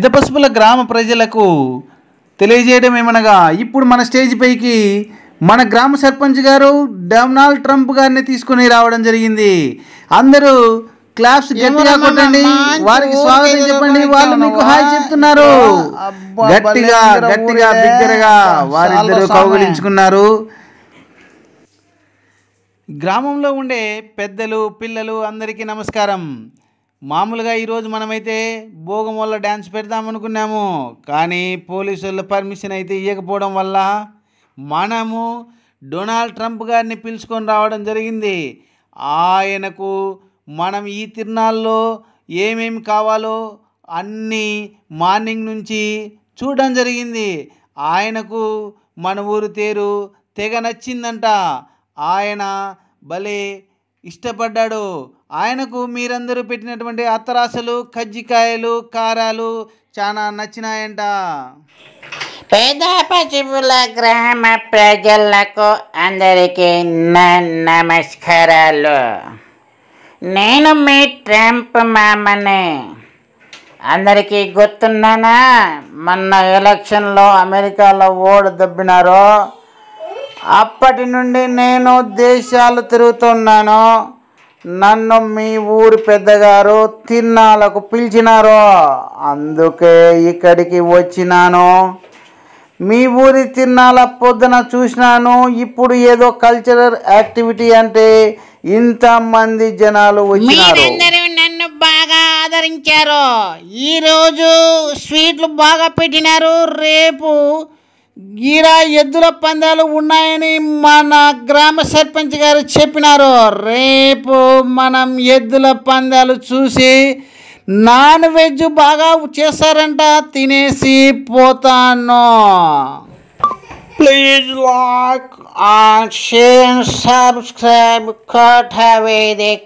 పెద్దపసుపుల గ్రామ ప్రజలకు తెలియజేయడం ఏమనగా ఇప్పుడు మన స్టేజ్ పైకి మన గ్రామ సర్పంచ్ గారు డొనాల్డ్ ట్రంప్ గారిని తీసుకుని రావడం జరిగింది అందరూ క్లాప్స్ గట్టిగా కొట్టండి వారికి స్వాగతం చెప్పండి వాళ్ళు మీకు హాయ్ చెప్తున్నారు గట్టిగా గట్టిగా బిగ్గరగా వారిద్దరూ కౌగులించుకున్నారు గ్రామంలో ఉండే పెద్దలు పిల్లలు అందరికీ నమస్కారం మామూలుగా ఈరోజు మనమైతే భోగం వల్ల డ్యాన్స్ పెడదామనుకున్నాము కానీ పోలీసుల పర్మిషన్ అయితే ఇవ్వకపోవడం వల్ల మనము డొనాల్డ్ ట్రంప్ గారిని పిలుచుకొని రావడం జరిగింది ఆయనకు మనం ఈ తిరునాళ్ళలో ఏమేమి కావాలో అన్నీ మార్నింగ్ నుంచి చూడడం జరిగింది ఆయనకు మన ఊరు తేరు తెగ నచ్చిందంట ఆయన భలే ఇష్టపడ్డాడు ఆయనకు మీరందరూ పెట్టినటువంటి అత్తరాసలు కజ్జికాయలు కారాలు చాలా నచ్చినాయంట పేద పశువుల గ్రామ ప్రజలకు అందరికీ నమస్కారాలు నేను మీ ట్రంప్ మామని అందరికీ గుర్తున్నానా మొన్న ఎలక్షన్లో అమెరికాలో ఓడు దబ్బినారో అప్పటి నుండి నేను దేశాలు తిరుగుతున్నాను నన్ను మీ ఊరి పెద్దగారు తిన్నాలకు పిలిచినారు అందుకే ఇక్కడికి వచ్చినాను మీ ఊరి తిన్నాల పొద్దున చూసినాను ఇప్పుడు ఏదో కల్చరల్ యాక్టివిటీ అంటే ఇంతమంది జనాలు వచ్చినారు నన్ను బాగా ఆదరించారు ఈరోజు స్వీట్లు బాగా పెట్టినారు రేపు గీరా ఎద్దుల పందాలు ఉన్నాయని మన గ్రామ సర్పంచ్ గారు చెప్పినారు రేపు మనం ఎద్దుల పందాలు చూసి నాన్ వెజ్ బాగా చేస్తారంట తినేసి పోతాను please like subscribe cut have A